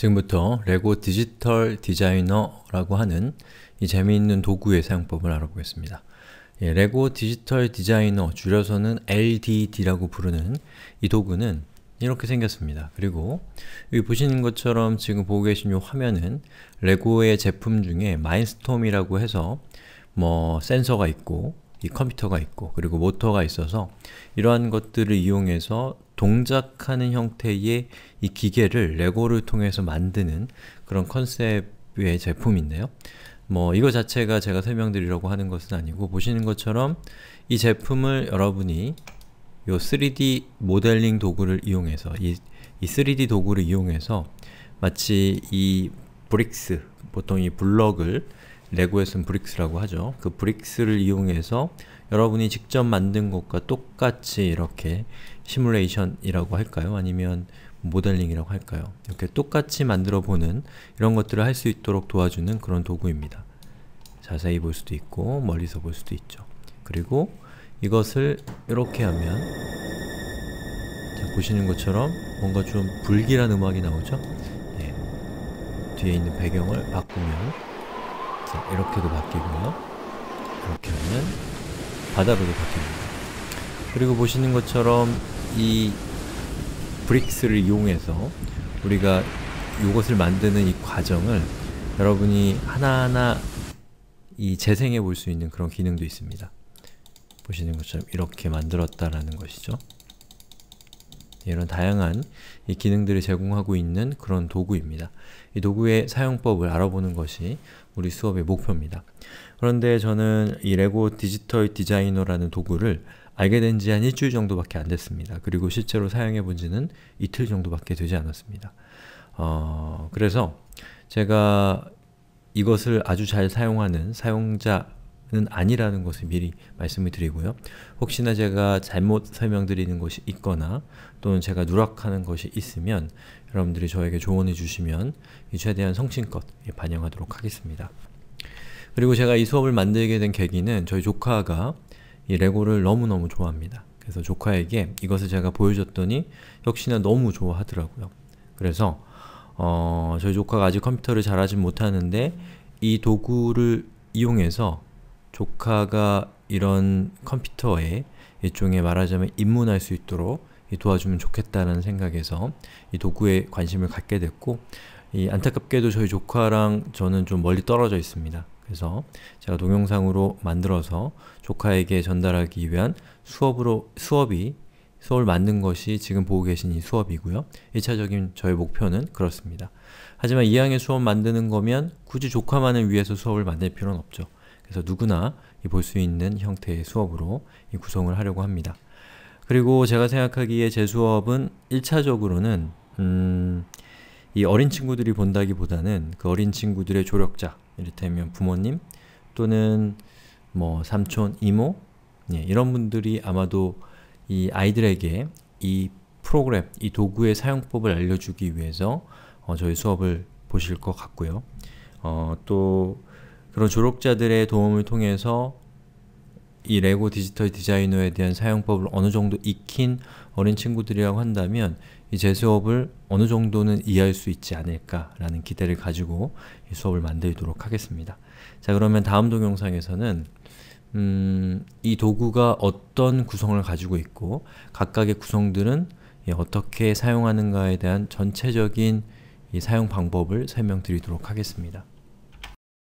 지금부터 레고 디지털 디자이너라고 하는 이 재미있는 도구의 사용법을 알아보겠습니다. 예, 레고 디지털 디자이너, 줄여서는 LDD라고 부르는 이 도구는 이렇게 생겼습니다. 그리고 여기 보시는 것처럼 지금 보고 계신 이 화면은 레고의 제품 중에 마인스톰이라고 해서 뭐 센서가 있고 이 컴퓨터가 있고 그리고 모터가 있어서 이러한 것들을 이용해서 동작하는 형태의 이 기계를 레고를 통해서 만드는 그런 컨셉의 제품인데요. 뭐 이거 자체가 제가 설명드리려고 하는 것은 아니고 보시는 것처럼 이 제품을 여러분이 요 3D 모델링 도구를 이용해서 이, 이 3D 도구를 이용해서 마치 이 브릭스, 보통 이 블럭을 레고에 쓴 브릭스라고 하죠. 그 브릭스를 이용해서 여러분이 직접 만든 것과 똑같이 이렇게 시뮬레이션이라고 할까요? 아니면 모델링이라고 할까요? 이렇게 똑같이 만들어보는 이런 것들을 할 수 있도록 도와주는 그런 도구입니다. 자세히 볼 수도 있고 멀리서 볼 수도 있죠. 그리고 이것을 이렇게 하면 자, 보시는 것처럼 뭔가 좀 불길한 음악이 나오죠? 예. 뒤에 있는 배경을 바꾸면 자, 이렇게도 바뀌고요. 이렇게 하면 바다으로 박힙니다. 그리고 보시는 것처럼 이 브릭스를 이용해서 우리가 이것을 만드는 이 과정을 여러분이 하나하나 이 재생해 볼 수 있는 그런 기능도 있습니다. 보시는 것처럼 이렇게 만들었다라는 것이죠. 이런 다양한 이 기능들을 제공하고 있는 그런 도구입니다. 이 도구의 사용법을 알아보는 것이 우리 수업의 목표입니다. 그런데 저는 이 레고 디지털 디자이너라는 도구를 알게 된 지 한 일주일 정도밖에 안 됐습니다. 그리고 실제로 사용해 본 지는 이틀 정도밖에 되지 않았습니다. 어, 그래서 제가 이것을 아주 잘 사용하는 사용자 는 아니라는 것을 미리 말씀을 드리고요. 혹시나 제가 잘못 설명드리는 것이 있거나 또는 제가 누락하는 것이 있으면 여러분들이 저에게 조언해 주시면 최대한 성심껏 예, 반영하도록 하겠습니다. 그리고 제가 이 수업을 만들게 된 계기는 저희 조카가 이 레고를 너무너무 좋아합니다. 그래서 조카에게 이것을 제가 보여줬더니 역시나 너무 좋아하더라고요. 그래서 어, 저희 조카가 아직 컴퓨터를 잘하진 못하는데 이 도구를 이용해서 조카가 이런 컴퓨터에 일종의 말하자면 입문할 수 있도록 도와주면 좋겠다는 생각에서 이 도구에 관심을 갖게 됐고 이 안타깝게도 저희 조카랑 저는 좀 멀리 떨어져 있습니다. 그래서 제가 동영상으로 만들어서 조카에게 전달하기 위한 수업으로 수업이 수업을 만든 것이 지금 보고 계신 이 수업이고요. 1차적인 저의 목표는 그렇습니다. 하지만 이항의 수업 만드는 거면 굳이 조카만을 위해서 수업을 만들 필요는 없죠. 그래서 누구나 볼 수 있는 형태의 수업으로 구성을 하려고 합니다. 그리고 제가 생각하기에 제 수업은 1차적으로는 음, 이 어린 친구들이 본다기보다는 그 어린 친구들의 조력자, 이를테면 부모님 또는 뭐 삼촌, 이모 예, 이런 분들이 아마도 이 아이들에게 이 프로그램, 이 도구의 사용법을 알려주기 위해서 어, 저희 수업을 보실 것 같고요. 어, 또 그런 졸업자들의 도움을 통해서 이 레고 디지털 디자이너에 대한 사용법을 어느 정도 익힌 어린 친구들이라고 한다면 이 제 수업을 어느 정도는 이해할 수 있지 않을까라는 기대를 가지고 이 수업을 만들도록 하겠습니다. 자 그러면 다음 동영상에서는 음, 이 도구가 어떤 구성을 가지고 있고 각각의 구성들은 어떻게 사용하는가에 대한 전체적인 사용 방법을 설명드리도록 하겠습니다.